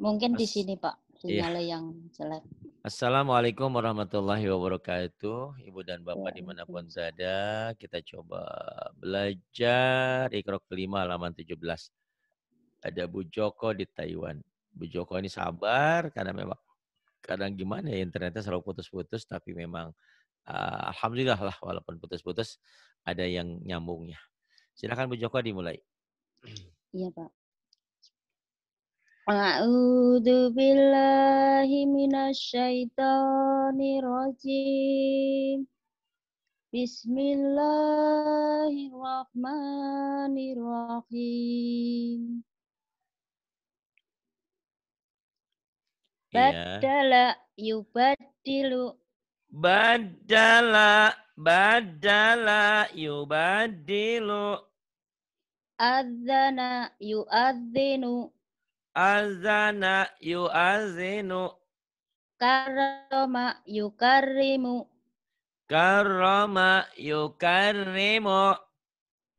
Mungkin di sini Pak, sinyalnya iya. yang jelek. Assalamualaikum warahmatullahi wabarakatuh. Ibu dan iya, Bapak ya. dimanapun berada, kita coba belajar ikrok kelima halaman 17. Ada Bu Joko di Taiwan. Bu Joko ini sabar karena memang kadang gimana ya internetnya selalu putus-putus tapi memang uh, alhamdulillah lah walaupun putus-putus ada yang nyambungnya. Silakan Bu Joko dimulai. Iya Pak. A'udzu billahi minasyaitonir rajim. Bismillahirrahmanirrahim. Iya. Badala yubadilu. Badala, badala yubadilu. Adzana yu'adzinu Azana yu'azinu. Karama yukarrimu. Karama yukarrimu.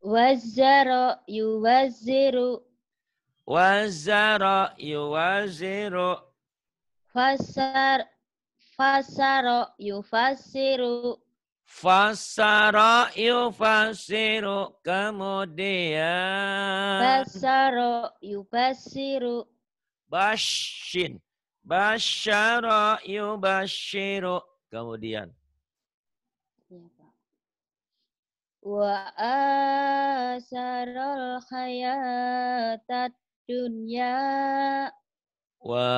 Wazara yuwaziru. Wazara yuwaziru. Fasar fasaro yufasiru. Fasara yufasiru kemudian. Fasara yufasiru. Bashin. Basyara yubashiru. Kemudian. Iya, Wa asarul hayatat dunya. Wa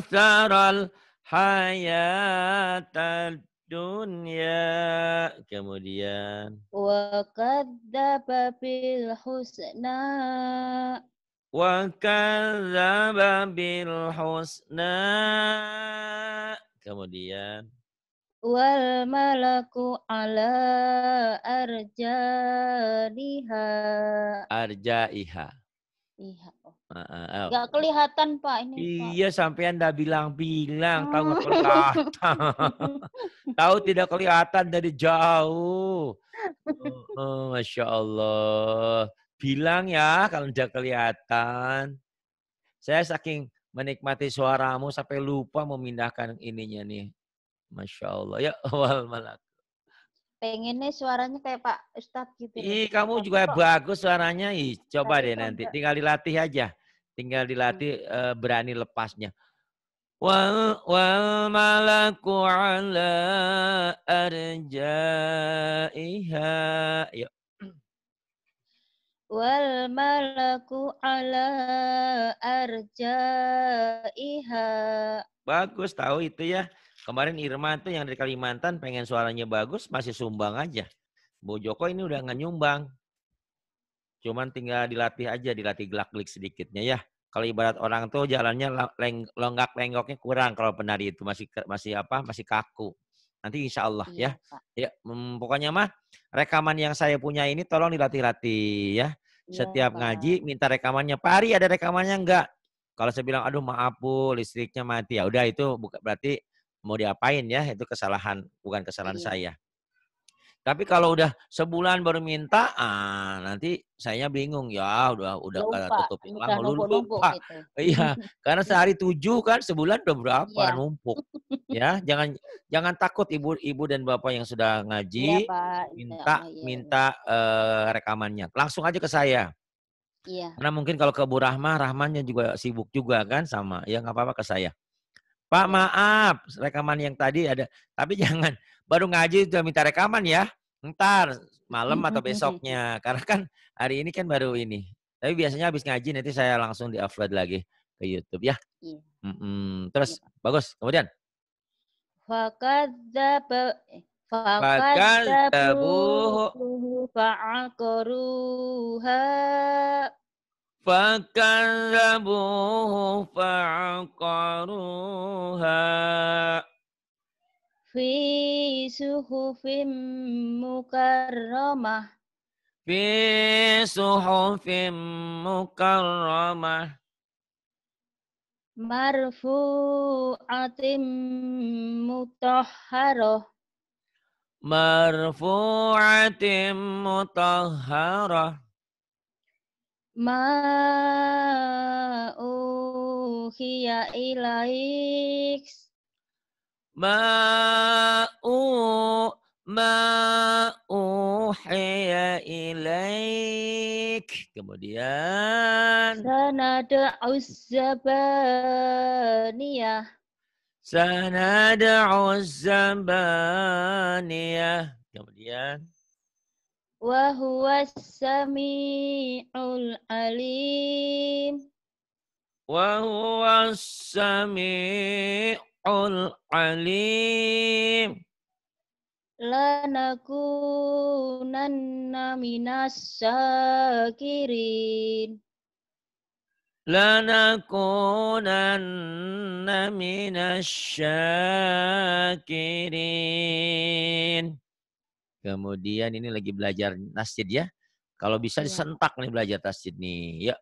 asarul hayatat dunya kemudian wa kadzdzaba bil husna wa kadzdzaba bil husna kemudian wal malaku ala arjaiha arjaiha iha Uh, uh, Gak kelihatan Pak ini. Iya sampean sampai anda bilang-bilang tahu nggak kelihatan. tahu tidak kelihatan dari jauh. Uh, uh, Masya Allah. Bilang ya kalau tidak kelihatan. Saya saking menikmati suaramu sampai lupa memindahkan ininya nih. Masya Allah. Ya awal malak. Pengennya suaranya kayak Pak Ustadz gitu. Ih, kamu juga Kok. bagus suaranya. Ih, coba Tapi deh nanti. Tinggal dilatih aja tinggal dilatih uh, berani lepasnya wal wal malaku ala arjaiha yuk wal malaku ala arjaiha bagus tahu itu ya kemarin Irma tuh yang dari Kalimantan pengen suaranya bagus masih sumbang aja Bu Joko ini udah nggak nyumbang Cuman tinggal dilatih aja, dilatih gelak-gelik sedikitnya ya. Kalau ibarat orang tuh jalannya leng, longgak lenggoknya kurang kalau penari itu masih masih apa? Masih kaku. Nanti insya Allah iya, ya. Pak. Ya, mmm, pokoknya mah rekaman yang saya punya ini tolong dilatih-latih ya. Iya, Setiap ngaji minta rekamannya. Pari ada rekamannya enggak? Kalau saya bilang, aduh maaf bu, listriknya mati. Ya udah itu bukan berarti mau diapain ya, itu kesalahan, bukan kesalahan iya. saya. Tapi kalau udah sebulan baru minta, ah nanti saya bingung ya, udah udah lupa, tutup ulang, lu lupa. lupa. Gitu. Iya, karena sehari tujuh kan, sebulan udah berapa iya. numpuk. Ya, jangan jangan takut ibu-ibu dan bapak yang sudah ngaji, iya, minta minta iya, iya. minta uh, rekamannya. Langsung aja ke saya. Iya. Karena mungkin kalau ke Bu Rahma, Rahmannya juga sibuk juga kan sama. Ya nggak apa-apa ke saya. Pak iya. maaf rekaman yang tadi ada, tapi jangan baru ngaji udah minta rekaman ya. Ntar malam hmm, atau hmm, hmm, besoknya. Karena kan hari ini kan baru ini. Tapi biasanya habis ngaji nanti saya langsung di-upload lagi ke YouTube ya. Mm -mm. Terus iya. bagus. Kemudian eh, fa'akaruha fi suhufim mukarramah fi suhufim mukarramah marfu'atim mutahharah marfu'atim mutahharah ma uhiya ma'u mau hiya ilaik. Kemudian. Sanada uzzabaniyah Sanada uzzabaniyah Kemudian. huwa sami'ul alim. huwa sami'ul al alim lanakunanna minas sakirin lanakunanna minas syakirin kemudian ini lagi belajar nasjid ya kalau bisa iya. disentak nih belajar tasjid nih ya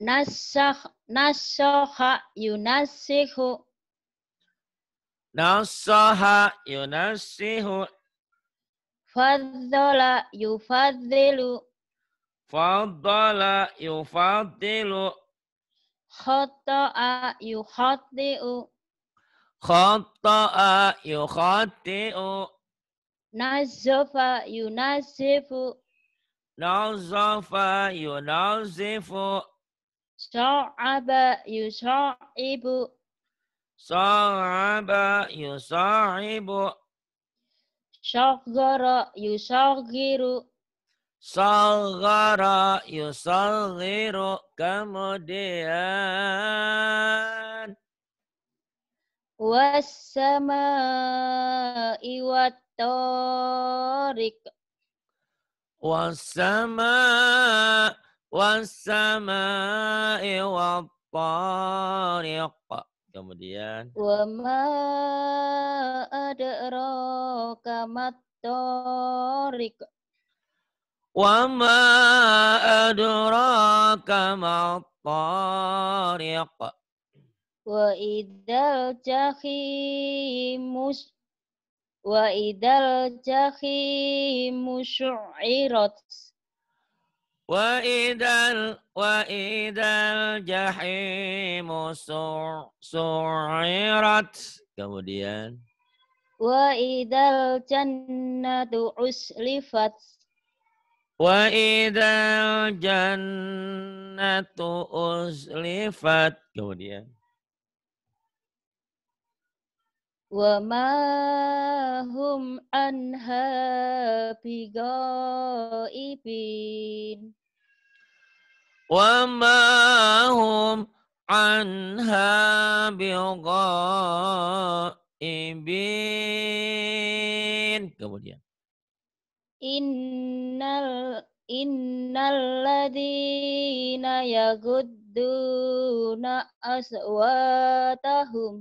Nasoha nasakha yunasihu Nasaha yunasihu Fadhala yufadhilu Fadhala yufadhilu Khata'a yukhati'u Khata'a yukhati'u Nazafa yunasifu Nazafa yunasifu Sa'aba yusa'ibu. Sa'aba yusa'ibu. Saghara yusaghiru. Saghara yusaghiru. Kemudian. Wassama'i wattariq. Wassama'i wassamai wattariq. Kemudian wa ma adraka mattariq. Wa ma adraka mattariq. Wa idal jahimus wa idal jahimus syu'irat wa idal wa idal jahim kemudian wa idal jannatu uslifat wa idal jannatu uslifat kemudian wa ma hum anha bigaibin وما هم عنها بغائبين kemudian innal ladina yagudduna aswatahum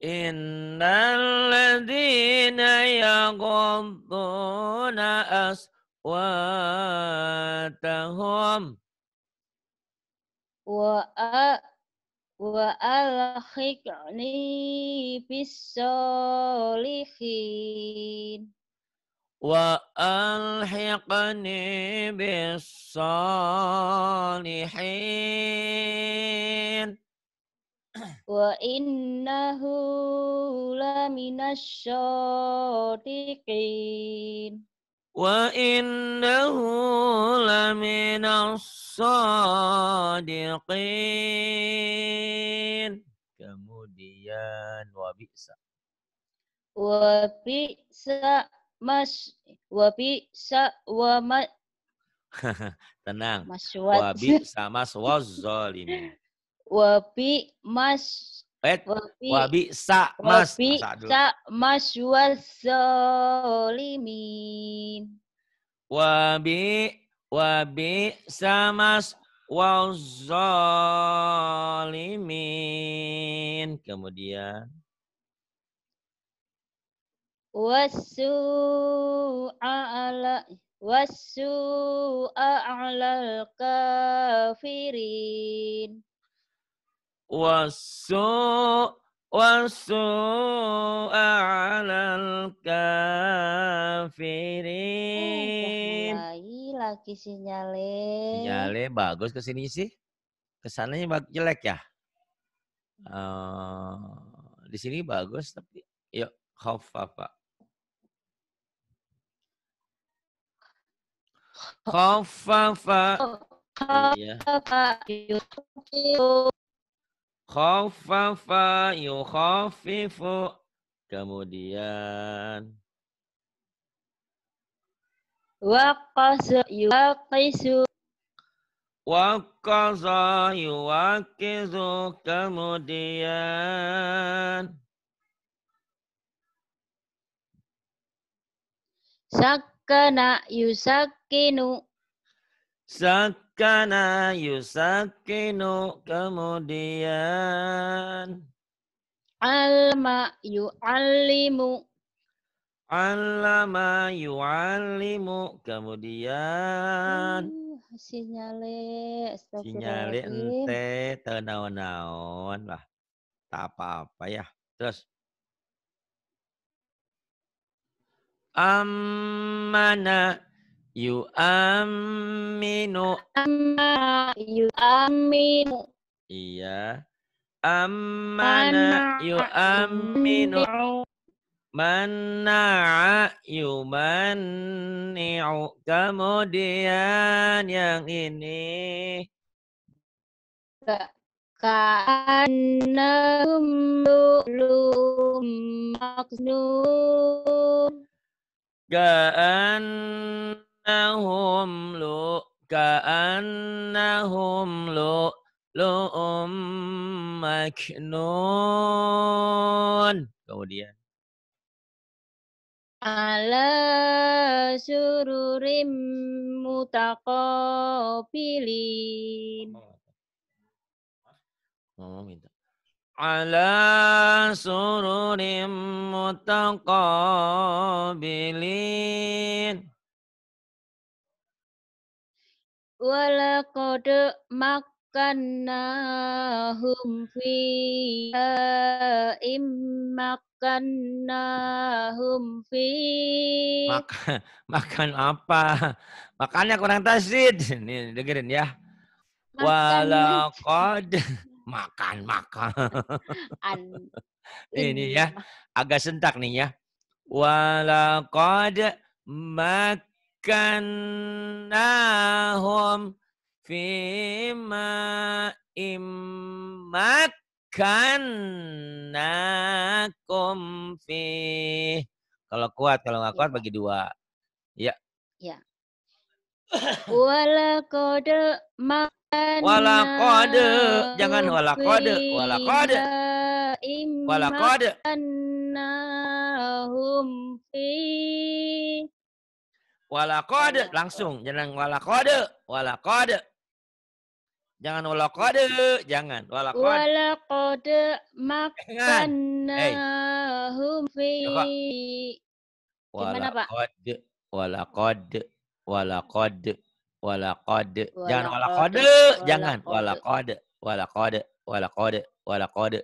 innalladzina yaghudduna aswatahum أقواتهم وأ وألحقني بالصالحين وألحقني بالصالحين وإنه لمن الصادقين وإنه لمن الصادقين kemudian wabisa wabisa mas wabisa ma tenang wabisa mas wazolimin wabi mas Wet wabi sa mas sa mas wasolimin. wabi bi sa mas wasolimin. Kemudian wasu ala wasu ala kafirin wasu wasu alal kafirin. Bayi lagi sinyale. Sinyale bagus ke sini sih. Kesananya jelek ya. Uh, di sini bagus tapi yuk apa? Khaffafa. Iya khafafa yukhafifu kemudian waqasa yuqisu waqasa yuwaqisu kemudian sakana yusakinu Sak Kana yusakinu kemudian. Alma yu'allimu. Alama yu'allimu kemudian. Uh, sinyale. Sinyale ente tenaon-naon lah. Tak apa-apa ya. Terus. Ammana aminu. Amma aminu. Iya. aminu, mana? Mana'a yumanni'u. Kemudian yang ini. Ka'annahum lu'lum maknun. Ka'annahum كأنهم لؤلؤ كأنهم لؤلؤ مكنون kemudian ala sururim mutaqabilin mama oh, minta ala sururim mutaqabilin walaqad makannahum fi إن fi Mak makan apa? Makannya kurang tasid. Nih dengerin ya. Walaqad makan makan. ini ya agak sentak nih ya. Walaqad mak makkannahum fima immakkannakum fi. Kalau kuat, kalau nggak kuat iya. bagi dua. Ya. Ya. Walakode makan. Walakode, jangan walakode, walakode. Walakode. Walakode. Nahum fi Wala kode. Langsung. Jangan wala kode. Wala kode. Jangan wala kode. Jangan. Wala kode. Wala kode makanahum fi. Wala kode. Wala kode. Wala kode. Wala kode. Jangan wala kode. Jangan wala kode. Wala kode. Wala kode. Wala kode.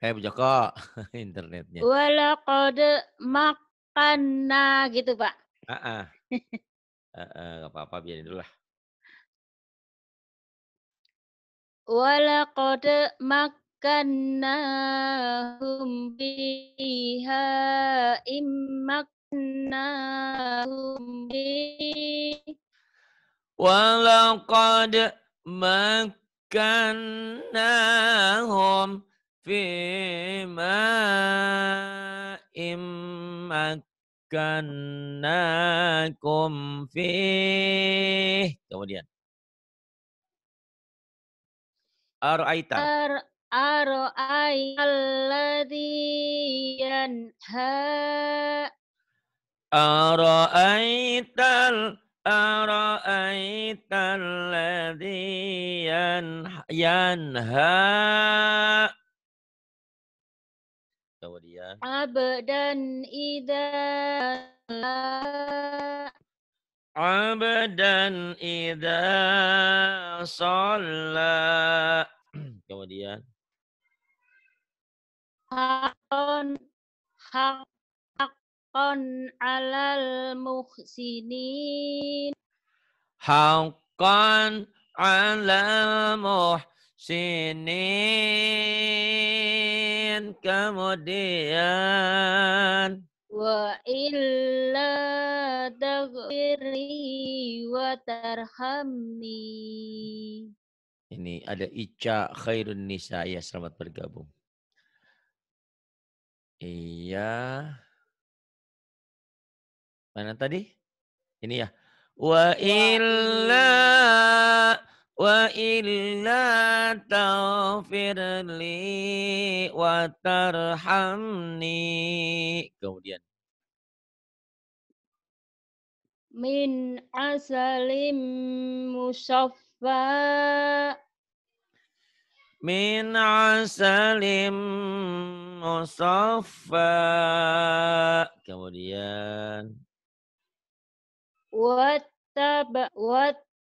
Eh, Bu Joko, internetnya. Wala kode makana gitu, Pak. Ah, Uh-uh. uh-uh, gak apa-apa, biarin dulu lah. Wala kode makannahum biha immaknahum bi. Wala kode makannahum في ماء مكناكم فيه kemudian Ara'aita Ar Ara'aita alladhi yanha Ara'aita Ara'aita alladhi yanha Abdan idza Abdan idza sholla. Kemudian. Haqqan Haqqan alal muhsinin. Haqqan alal muhsinin sinin kemudian wa illa taghfirli wa tarhamni ini ada Ica Khairun Nisa ya selamat bergabung iya mana tadi ini ya wa illa وإلا li wa tarhamni. kemudian min asalim musaffa min asalim musaffa kemudian wat tab wat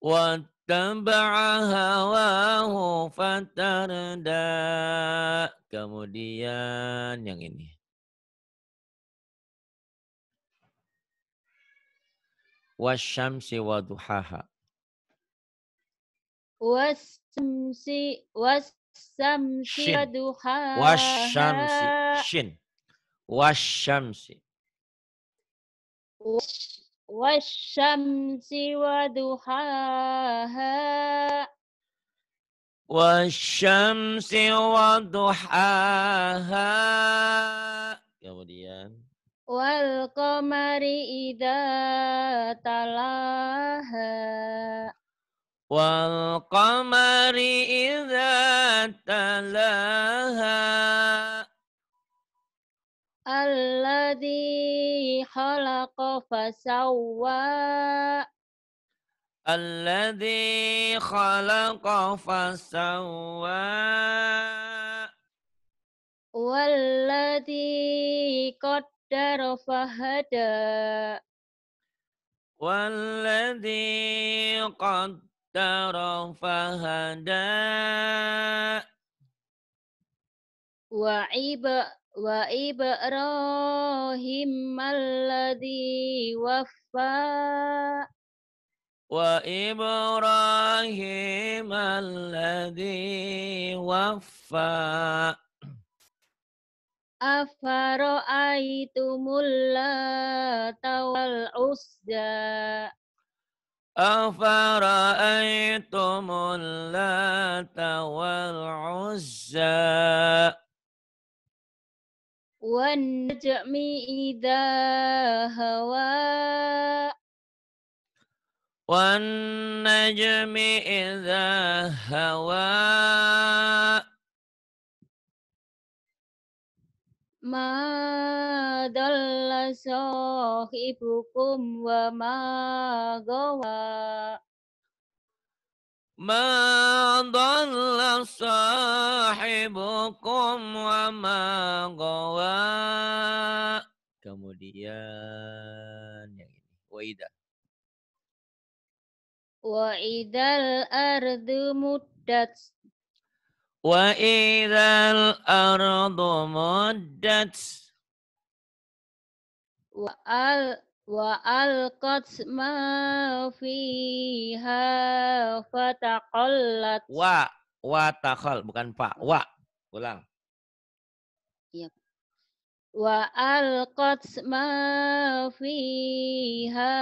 واتبع هواه فتردا kemudian yang ini wasyamsi waduhaha wasyamsi wasyamsi waduhaha wasyamsi shin wasyamsi والشمس وضحاها والشمس وضحاها kemudian والقمر إذا تلاها والقمر إذا تلاها الذي خلق فسوى الذي خلق فسوى والذي قدر فهدى والذي قدر فهدى وعبد wa ibrahim alladhi waffa wa ibrahim alladhi waffa afaro aitumullata wal usja afaro aitumullata wal والنجم إذا هوى والنجم إذا هوى ما ضل صاحبكم وما غوى ما ضل صاحبكم وما غوى kemudian yang ini waida waidal ardu muddat waidal ardu muddat wa al wa alqat ma fiha fataqallat wa wa takhal bukan fa wa ulang iya wa alqat ma fiha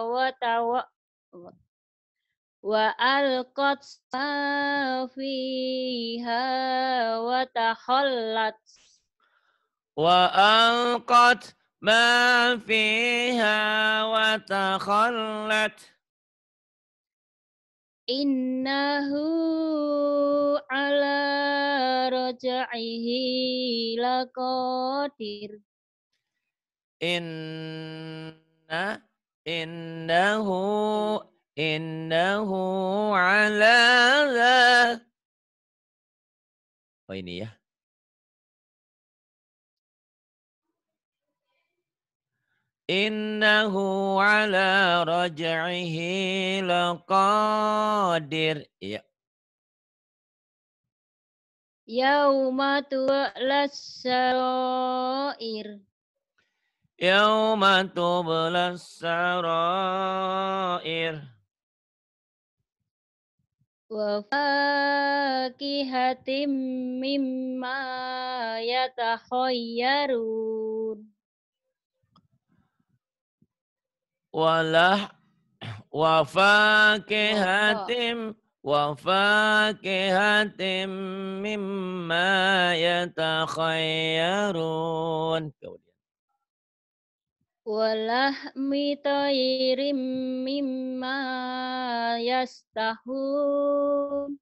wa tawa wa alqat ma fiha wa takhallat wa alqat ما فيها وتخلت إنه على رجعه لقادر إن إنه إنه على ذا Oh ini ya. Innahu ala raj'ihi laqadir. Ya. Yauma tu'las sarair. Yauma tu'las sarair. Wa fakihatim mimma yatahayyarun. walah wafakihatim wafakihatim mimma yatakhayyarun. Kemudian. Walahmi mimma yastahum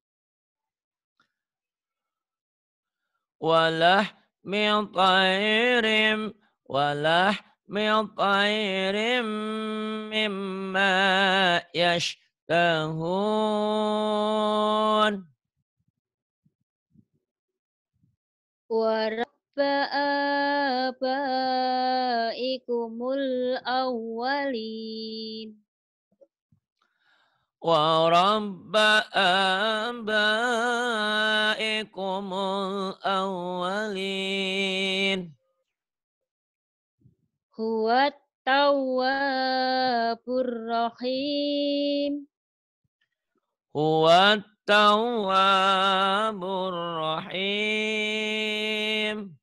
Walah mitayrim walah من طير مما يشتهون ورب آبائكم الأولين ورب آبائكم الأولين huwa tawwabur rahim. Huwa tawwabur rahim.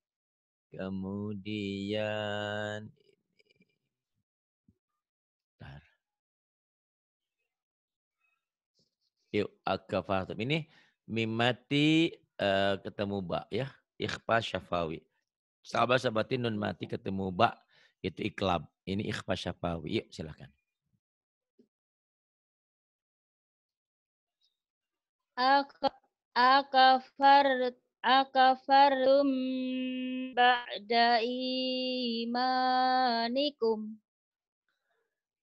Kemudian yuk Yuk, akafatum. Ini mimati uh, eh, ketemu ba ya. Ikhfa syafawi. Sahabat sahabatin nun mati ketemu ba itu iklab. Ini ikhfa syafawi. Yuk silahkan. Akafar akafartum ba'da imanikum.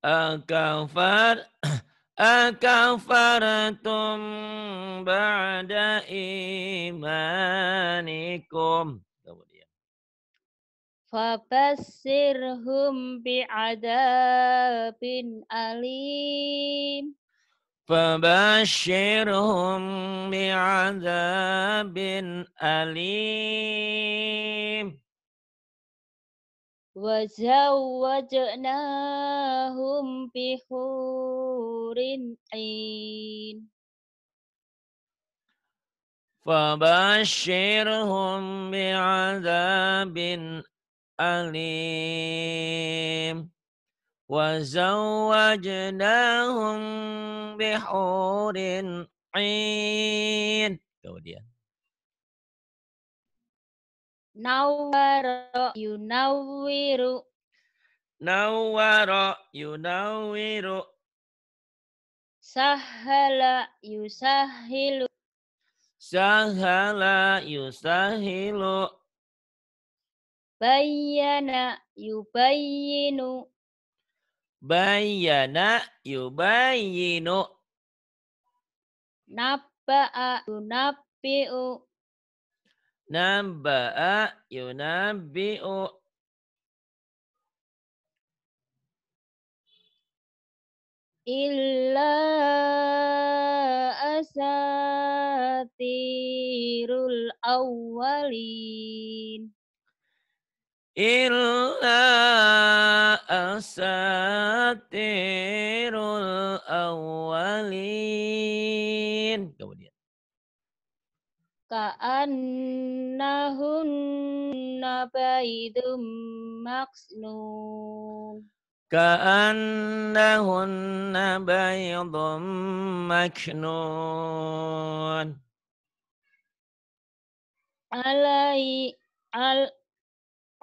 Akafar akafaratum ba'da imanikum. فبشرهم بعذاب أليم فبشرهم بعذاب أليم وزوجناهم بحور عين فبشرهم بعذاب alim wa zawwajnahum bihurin ain kemudian nawara yunawiru nawara yunawiru sahala yusahilu sahala yusahilu Bayana yubayinu. Bayana yubayinu. Nabba'a yunabbi'u. Nabba'a yunabbi'u. Illa asatirul awwalin awalin. Kemudian. Ka'annahunna baidum maksnun. Ka'annahunna baidum maksnun. Alai al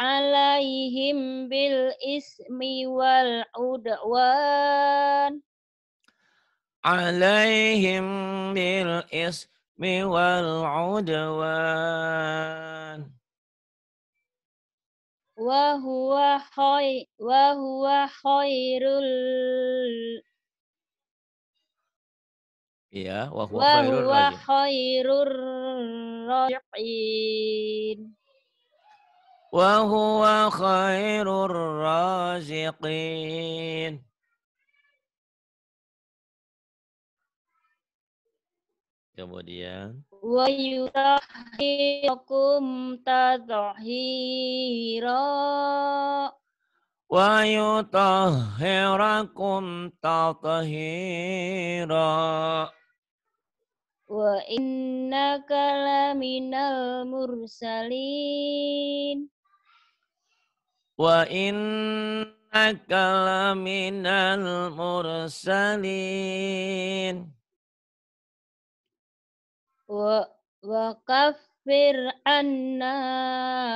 alaihim bil ismi wal udwan alaihim bil ismi wal udwan wa huwa khay wa huwa khairul ya wa huwa khairur rajin. وهو خير الرازقين Kemudian wa yutahhirukum tadhhira wa yutahhirukum tathira wa innaka laminal mursalin wa inna innaka laminal mursalin wa wa kafir anna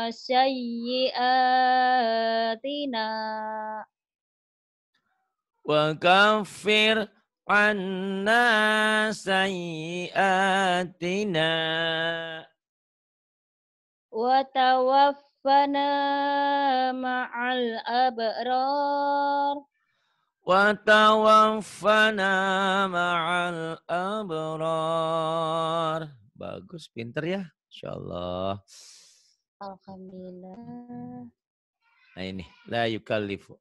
sayyiatina wa kafir anna sayyiatina wa tawaf ma'al abrar الأبرار وتوفنا ma'al abrar. Bagus, pinter ya. Insya Alhamdulillah. Nah ini. La yukallifu.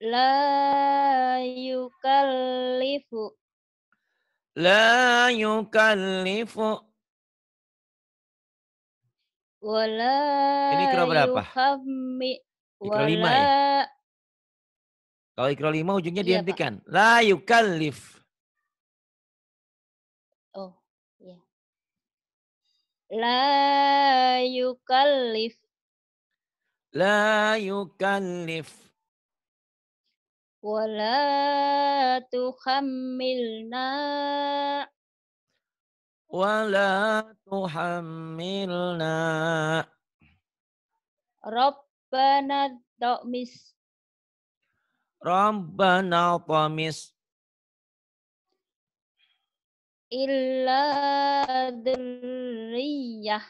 La yukallifu La yukallifu wala Ini ikro berapa? Yuhammi, ikro wala, lima ya? Kalau ikro lima ujungnya iya, dihentikan. Pak. La yukallif. Oh, iya. La yukallif. La yukallif wala tuhammilna wala tuhammilna rabbana tamis rabbana tamis illa dhurriyah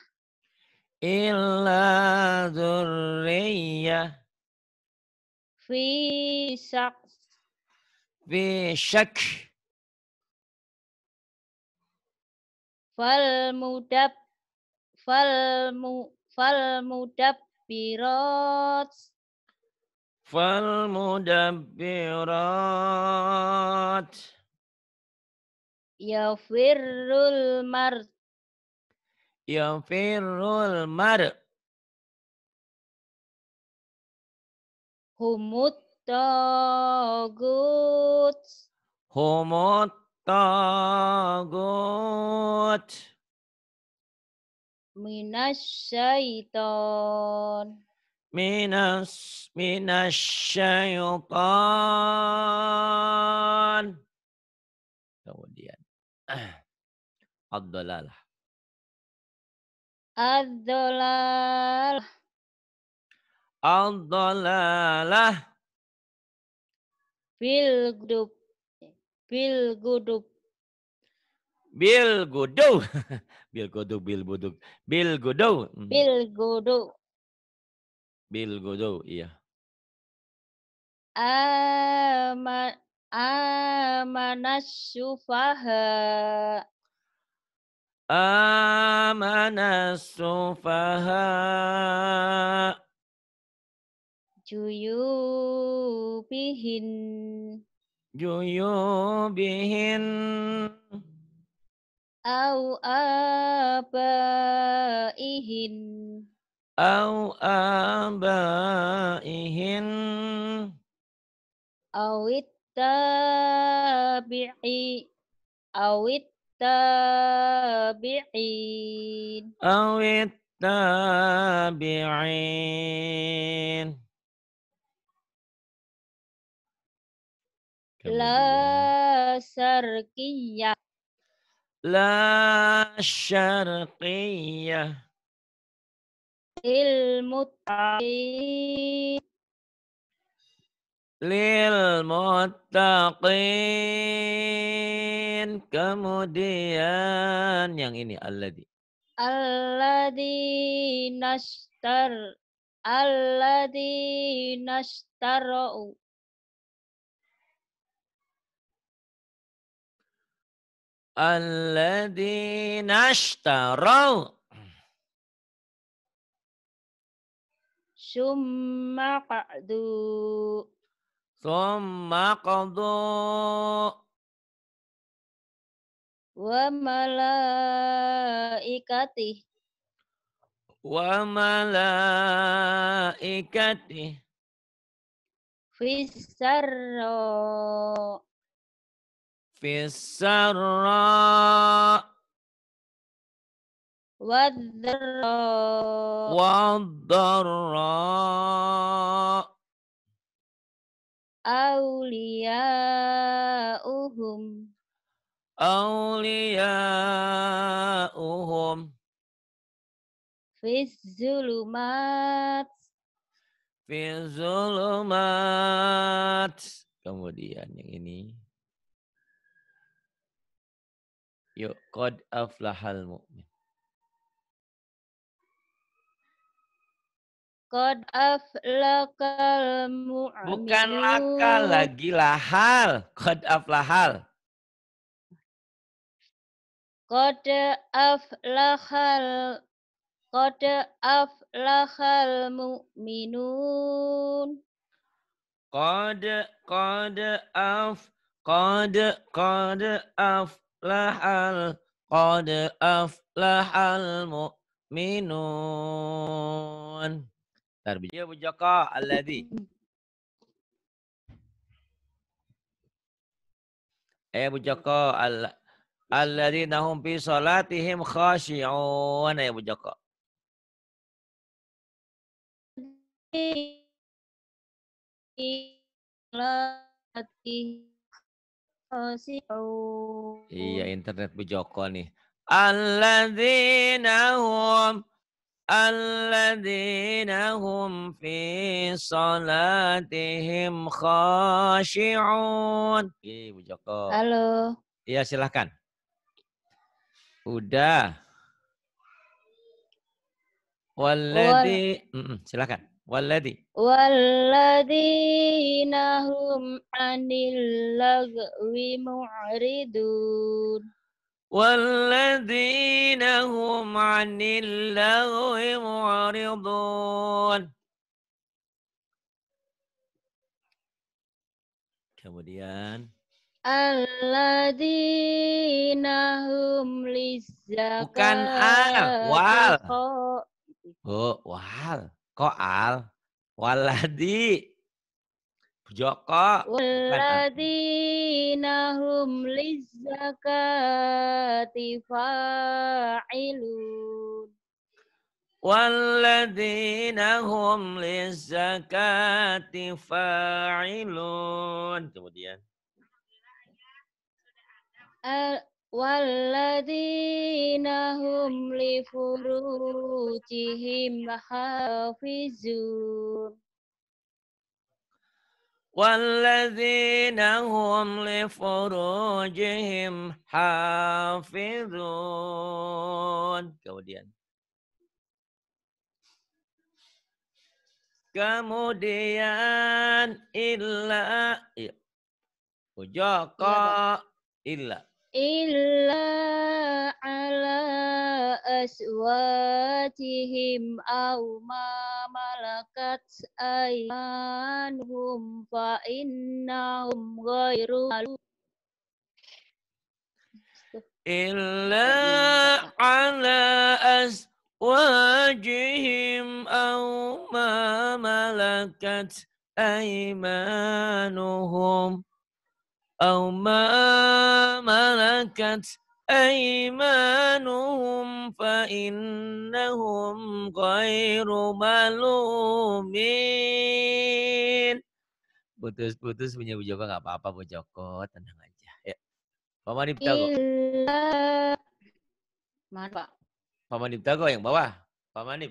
illa في شك في شك فالمدب فالم فالمدبرات فالمدبرات يفر المرء يفر المرء هم الطاغوت هم الطاغوت من الشيطان من من الشيطان kemudian الضلال Al-dolalah. Bil gudub. Bil gudub. Bil gudub. Bil gudub, bil gudub. Bil gudub. Hmm. Bil gudub. Bil gudub, iya. Aman, amanas sufaha. Amanas sufaha juyubihin juyubihin au abaihin au abaihin awit tabi'i awit tabi'in awit tabi'in La syarqiyah. La syarqiyah. Lil muttaqin. Lil muttaqin. Kemudian yang ini alladhi. Alladhi nastar. Alladhi nastarau alladzina ashtarau summa qadu summa qadu wa malaikati wa malaikati fis sarra في السراء والضراء Aulia uhum. Aulia في الظلمات في kemudian yang ini Yuk, qad aflahal mu'min. Qad aflakal mu'min. Bukan laka lagi, lahal. Qad aflahal. Qad aflahal Qad aflahal mu'minun. Qad qad af qad qad af أفلح قد أفلح المؤمنون تربية أبو جقاء الذي أي أبو جقاء ال... الذين هم في صلاتهم خاشعون يا أبو جقاء صلاتهم Oh eh, sih. Oh. Iya, internet Bu Joko nih. Alladzina hum alladzina hum fi salatihim khashi'un. Oke, Bu Joko. Halo. Iya, silahkan. Udah. Walladzi, mm -mm, silakan. والذي والذين هم عن اللغو معرضون والذين هم عن اللغو معرضون kemudian الذين هم آه، للزكاة bukan al wal oh wal Koal. Waladi. Joko. Ah. Waladina hum lizzakati fa'ilun. Waladina hum lizzakati fa'ilun. Kemudian. والذين هم لفروجهم حافظون والذين هم لفروجهم حافظون kemudian kemudian illa ya. Ujaka illa إلا على أسواتهم أو ما ملكت أيمانهم فإنهم غير إلا على أزواجهم أو ما ملكت أيمانهم أو ما ملكت أيمانهم فإنهم غير ملومين putus-putus punya Bu Joko nggak apa-apa Bu Joko tenang aja ya Pak Manipta kok mana Pak Pak Manipta kok yang bawah Pak Manip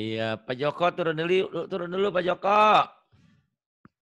Iya, Pak Joko turun dulu, turun dulu Pak Joko.